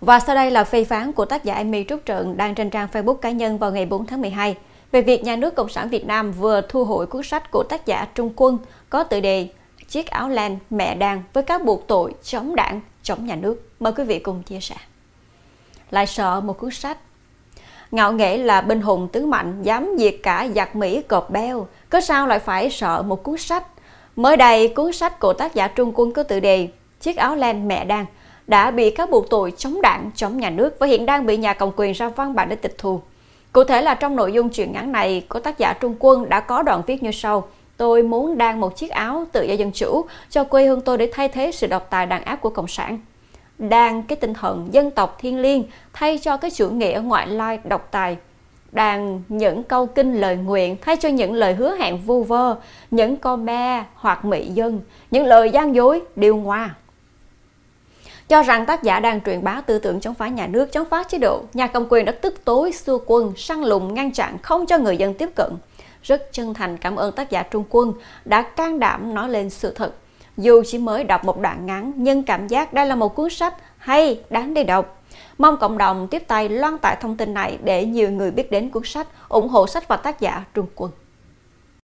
Và sau đây là phê phán của tác giả Amy Trúc Trượng đang trên trang Facebook cá nhân vào ngày 4 tháng 12 về việc nhà nước Cộng sản Việt Nam vừa thu hồi cuốn sách của tác giả Trung Quân có tựa đề Chiếc áo len mẹ đàn với các buộc tội chống đảng, chống nhà nước. Mời quý vị cùng chia sẻ. Lại sợ một cuốn sách Ngạo nghễ là binh hùng tướng mạnh, dám diệt cả giặc Mỹ cọp beo. Có sao lại phải sợ một cuốn sách? Mới đây, cuốn sách của tác giả Trung Quân có tựa đề Chiếc áo len mẹ đàn đã bị các buộc tội chống đảng, chống nhà nước và hiện đang bị nhà cầm quyền ra văn bản để tịch thu. Cụ thể là trong nội dung truyện ngắn này của tác giả Trung Quân đã có đoạn viết như sau. Tôi muốn đan một chiếc áo tự do dân chủ cho quê hương tôi để thay thế sự độc tài đàn áp của Cộng sản. Đan cái tinh thần dân tộc thiên liêng thay cho cái chủ nghĩa ngoại lai độc tài. đan những câu kinh lời nguyện thay cho những lời hứa hẹn vu vơ, những co me hoặc mị dân, những lời gian dối, điều ngoa cho rằng tác giả đang truyền bá tư tưởng chống phá nhà nước, chống phá chế độ. Nhà cầm quyền đã tức tối xua quân, săn lùng, ngăn chặn, không cho người dân tiếp cận. Rất chân thành cảm ơn tác giả Trung Quân đã can đảm nói lên sự thật. Dù chỉ mới đọc một đoạn ngắn, nhưng cảm giác đây là một cuốn sách hay, đáng để đọc. Mong cộng đồng tiếp tay loan tải thông tin này để nhiều người biết đến cuốn sách, ủng hộ sách và tác giả Trung Quân.